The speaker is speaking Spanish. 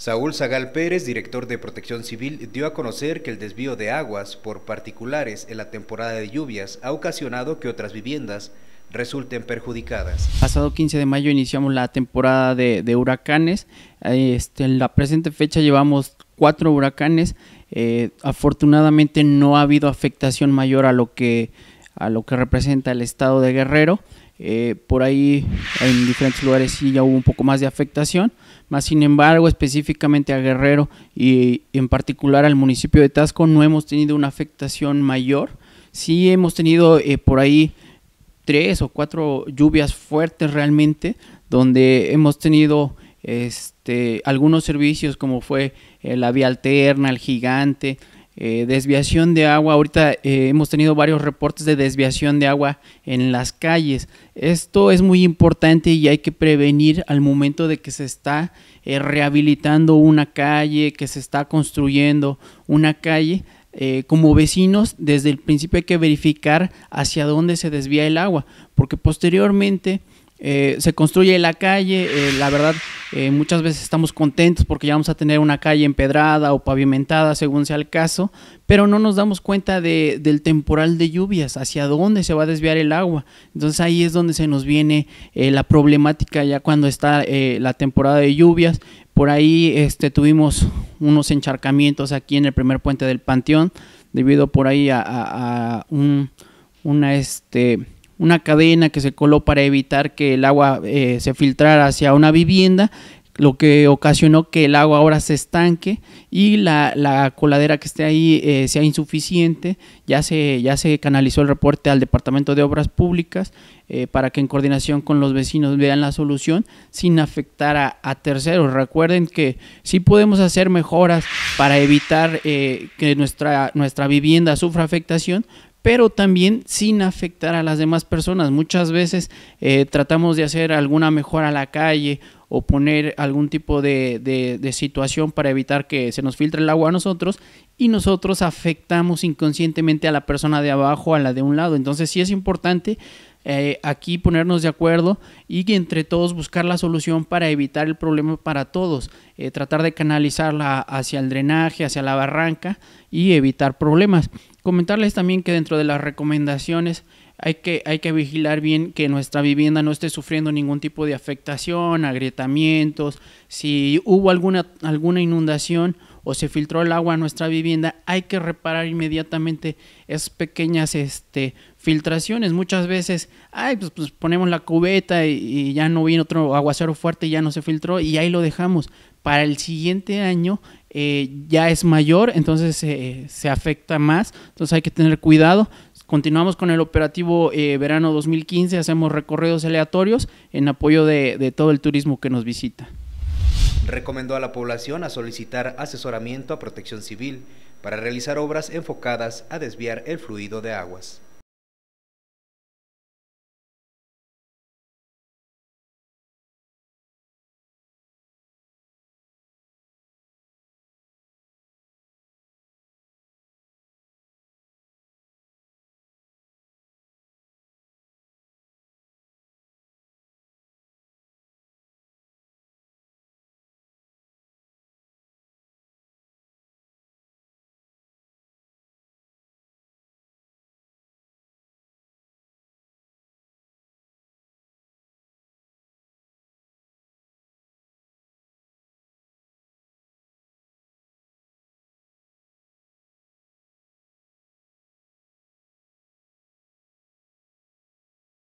Saúl Zagal Pérez, director de Protección Civil, dio a conocer que el desvío de aguas por particulares en la temporada de lluvias ha ocasionado que otras viviendas resulten perjudicadas. Pasado 15 de mayo iniciamos la temporada de, huracanes. Este, en la presente fecha llevamos cuatro huracanes. Eh, afortunadamente no ha habido afectación mayor a lo que representa el estado de Guerrero. Eh, por ahí en diferentes lugares sí ya hubo un poco más de afectación, más sin embargo específicamente a Guerrero y en particular al municipio de Tasco no hemos tenido una afectación mayor, sí hemos tenido eh, por ahí tres o cuatro lluvias fuertes realmente, donde hemos tenido este, algunos servicios como fue eh, la vía alterna, el gigante, eh, desviación de agua, ahorita eh, hemos tenido varios reportes de desviación de agua en las calles. Esto es muy importante y hay que prevenir al momento de que se está eh, rehabilitando una calle, que se está construyendo una calle. como vecinos, desde el principio hay que verificar hacia dónde se desvía el agua, porque posteriormente eh, se construye la calle, eh, la verdad eh, muchas veces estamos contentos porque ya vamos a tener una calle empedrada o pavimentada según sea el caso, pero no nos damos cuenta de, del temporal de lluvias, hacia dónde se va a desviar el agua. Entonces ahí es donde se nos viene la problemática ya cuando está la temporada de lluvias. Por ahí este, tuvimos unos encharcamientos aquí en el primer puente del Panteón, debido por ahí a, un, una... Este, una cadena que se coló para evitar que el agua eh, se filtrara hacia una vivienda, lo que ocasionó que el agua ahora se estanque y la, coladera que esté ahí eh, sea insuficiente. Ya se, ya se canalizó el reporte al Departamento de Obras Públicas eh, para que en coordinación con los vecinos vean la solución sin afectar a, terceros. Recuerden que sí podemos hacer mejoras para evitar que nuestra, nuestra vivienda sufra afectación, pero también sin afectar a las demás personas. Muchas veces eh, tratamos de hacer alguna mejora a la calle o poner algún tipo de, situación para evitar que se nos filtre el agua a nosotros y nosotros afectamos inconscientemente a la persona de abajo, a la de un lado. Entonces sí es importante eh, aquí ponernos de acuerdo y entre todos buscar la solución para evitar el problema para todos, eh, tratar de canalizarla hacia el drenaje, hacia la barranca y evitar problemas. Comentarles también que dentro de las recomendaciones hay que, hay que vigilar bien que nuestra vivienda no esté sufriendo ningún tipo de afectación, agrietamientos, si hubo alguna, alguna inundación, o se filtró el agua a nuestra vivienda, hay que reparar inmediatamente esas pequeñas este, filtraciones. Muchas veces, ay, pues, pues ponemos la cubeta y, ya no viene otro aguacero fuerte, ya no se filtró y ahí lo dejamos. Para el siguiente año eh, ya es mayor, entonces eh, se afecta más, entonces hay que tener cuidado. Continuamos con el operativo eh, verano 2015, hacemos recorridos aleatorios en apoyo de todo el turismo que nos visita recomendó a la población a solicitar asesoramiento a protección civil para realizar obras enfocadas a desviar el fluido de aguas.